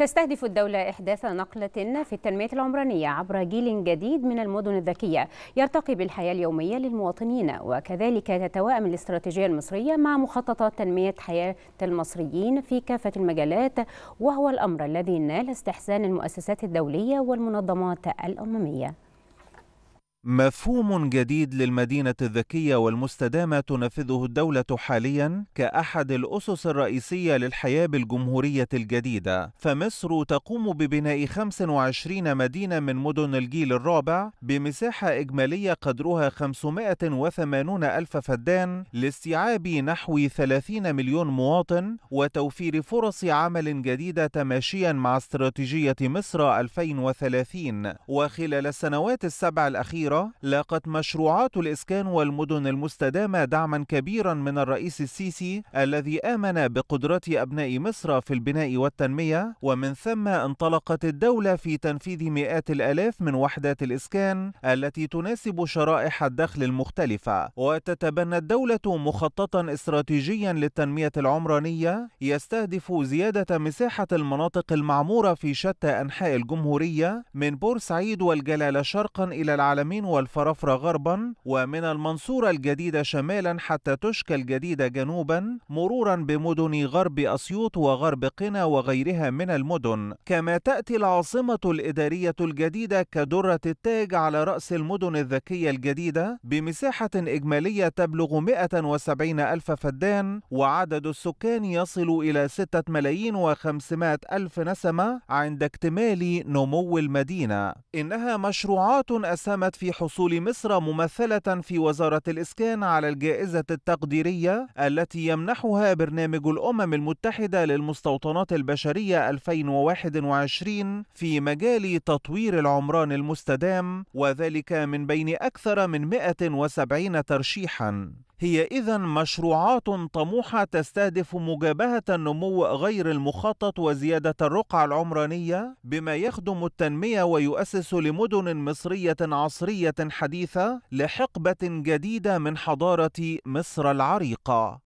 تستهدف الدولة إحداث نقلة في التنمية العمرانية عبر جيل جديد من المدن الذكية يرتقي بالحياة اليومية للمواطنين وكذلك تتوائم الاستراتيجية المصرية مع مخططات تنمية حياة المصريين في كافة المجالات وهو الأمر الذي نال استحسان المؤسسات الدولية والمنظمات الأممية مفهوم جديد للمدينة الذكية والمستدامة تنفذه الدولة حاليا كأحد الأسس الرئيسية للحياة بالجمهورية الجديدة، فمصر تقوم ببناء 25 مدينة من مدن الجيل الرابع بمساحة إجمالية قدرها 580 ألف فدان لاستيعاب نحو 30 مليون مواطن وتوفير فرص عمل جديدة تماشيا مع استراتيجية مصر 2030 وخلال السنوات السبع الأخيرة الأخيرة لاقت مشروعات الإسكان والمدن المستدامة دعما كبيرا من الرئيس السيسي الذي آمن بقدرة أبناء مصر في البناء والتنمية ومن ثم انطلقت الدولة في تنفيذ مئات الآلاف من وحدات الإسكان التي تناسب شرائح الدخل المختلفة وتتبنى الدولة مخططا استراتيجيا للتنمية العمرانية يستهدف زيادة مساحة المناطق المعمورة في شتى أنحاء الجمهورية من بورسعيد والجلالة شرقا إلى العالمين الصين والفرفرة غربا ومن المنصورة الجديدة شمالا حتى تشكى الجديدة جنوبا مرورا بمدن غرب أسيوط وغرب قنا وغيرها من المدن كما تأتي العاصمة الإدارية الجديدة كدرة التاج على رأس المدن الذكية الجديدة بمساحة إجمالية تبلغ 170 ألف فدان وعدد السكان يصل إلى 6 ملايين و500 ألف نسمة عند اكتمال نمو المدينة إنها مشروعات أسهمت في حصول مصر ممثلة في وزارة الإسكان على الجائزة التقديرية التي يمنحها برنامج الأمم المتحدة للمستوطنات البشرية 2021 في مجال تطوير العمران المستدام وذلك من بين أكثر من 170 ترشيحا هي إذا مشروعات طموحة تستهدف مجابهة النمو غير المخطط وزيادة الرقعة العمرانية بما يخدم التنمية ويؤسس لمدن مصرية عصرية حديثة لحقبة جديدة من حضارة مصر العريقة